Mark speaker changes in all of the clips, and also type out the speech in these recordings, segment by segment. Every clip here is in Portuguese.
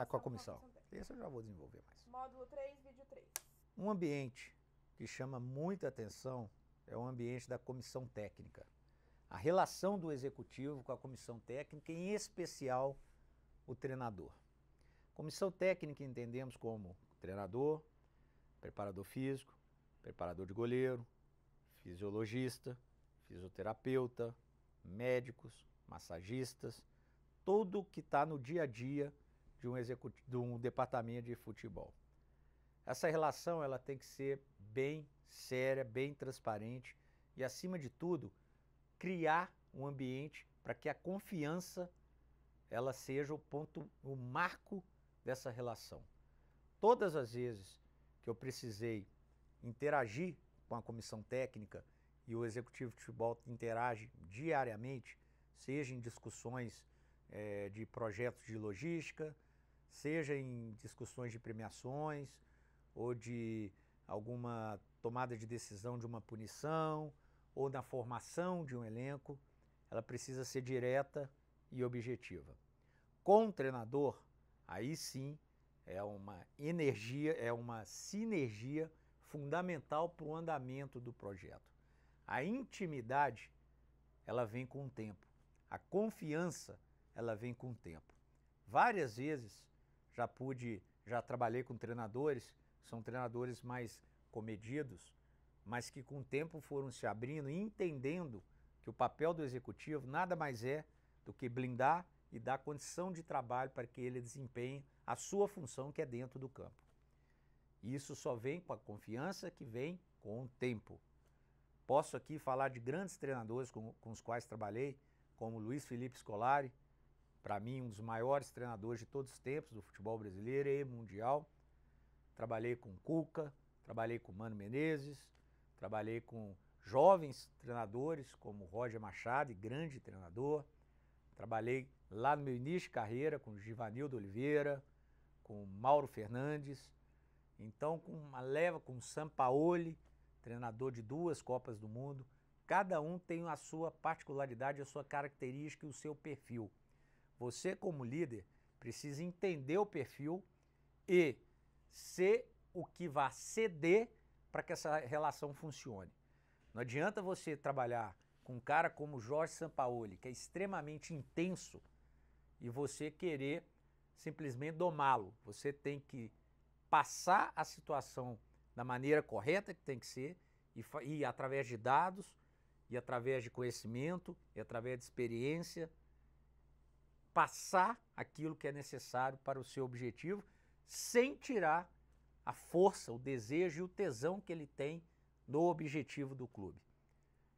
Speaker 1: Ah, com a comissão. Esse eu já vou desenvolver mais. Módulo 3, vídeo 3. Um ambiente que chama muita atenção é o ambiente da comissão técnica. A relação do executivo com a comissão técnica, em especial o treinador. Comissão técnica entendemos como treinador, preparador físico, preparador de goleiro, fisiologista, fisioterapeuta, médicos, massagistas, todo que está no dia a dia de um, de um departamento de futebol. Essa relação ela tem que ser bem séria, bem transparente e, acima de tudo, criar um ambiente para que a confiança ela seja o ponto, o marco dessa relação. Todas as vezes que eu precisei interagir com a comissão técnica e o executivo de futebol interage diariamente, seja em discussões é, de projetos de logística, seja em discussões de premiações ou de alguma tomada de decisão de uma punição ou na formação de um elenco, ela precisa ser direta e objetiva. Com o treinador, aí sim é uma energia, é uma sinergia fundamental para o andamento do projeto. A intimidade, ela vem com o tempo. A confiança, ela vem com o tempo. Várias vezes já pude, já trabalhei com treinadores, são treinadores mais comedidos, mas que com o tempo foram se abrindo e entendendo que o papel do executivo nada mais é do que blindar e dar condição de trabalho para que ele desempenhe a sua função que é dentro do campo. E isso só vem com a confiança que vem com o tempo. Posso aqui falar de grandes treinadores com, com os quais trabalhei, como Luiz Felipe Scolari, para mim, um dos maiores treinadores de todos os tempos do futebol brasileiro e mundial. Trabalhei com Cuca, trabalhei com Mano Menezes, trabalhei com jovens treinadores como Roger Machado, grande treinador. Trabalhei lá no meu início de carreira com Givanildo Oliveira, com Mauro Fernandes, então com uma leva com Sampaoli, treinador de duas Copas do Mundo. Cada um tem a sua particularidade, a sua característica e o seu perfil. Você, como líder, precisa entender o perfil e ser o que vai ceder para que essa relação funcione. Não adianta você trabalhar com um cara como Jorge Sampaoli, que é extremamente intenso, e você querer simplesmente domá-lo. Você tem que passar a situação da maneira correta que tem que ser e, e através de dados, e através de conhecimento, e através de experiência, passar aquilo que é necessário para o seu objetivo, sem tirar a força, o desejo e o tesão que ele tem no objetivo do clube.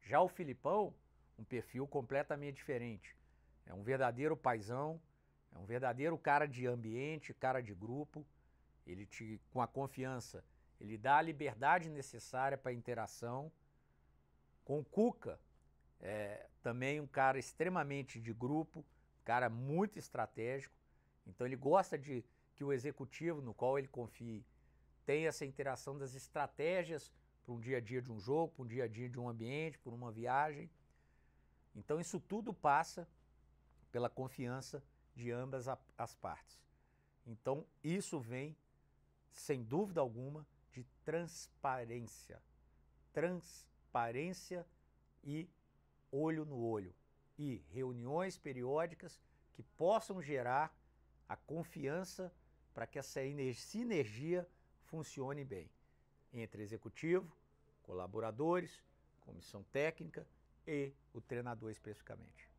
Speaker 1: Já o Filipão, um perfil completamente diferente. É um verdadeiro paisão, é um verdadeiro cara de ambiente, cara de grupo. Ele te, com a confiança, ele dá a liberdade necessária para a interação. Com o Cuca, é, também um cara extremamente de grupo, cara muito estratégico, então ele gosta de que o executivo no qual ele confie tenha essa interação das estratégias para um dia a dia de um jogo, para um dia a dia de um ambiente, por uma viagem. Então isso tudo passa pela confiança de ambas as partes. Então isso vem, sem dúvida alguma, de transparência. Transparência e olho no olho e reuniões periódicas que possam gerar a confiança para que essa sinergia funcione bem entre executivo, colaboradores, comissão técnica e o treinador especificamente.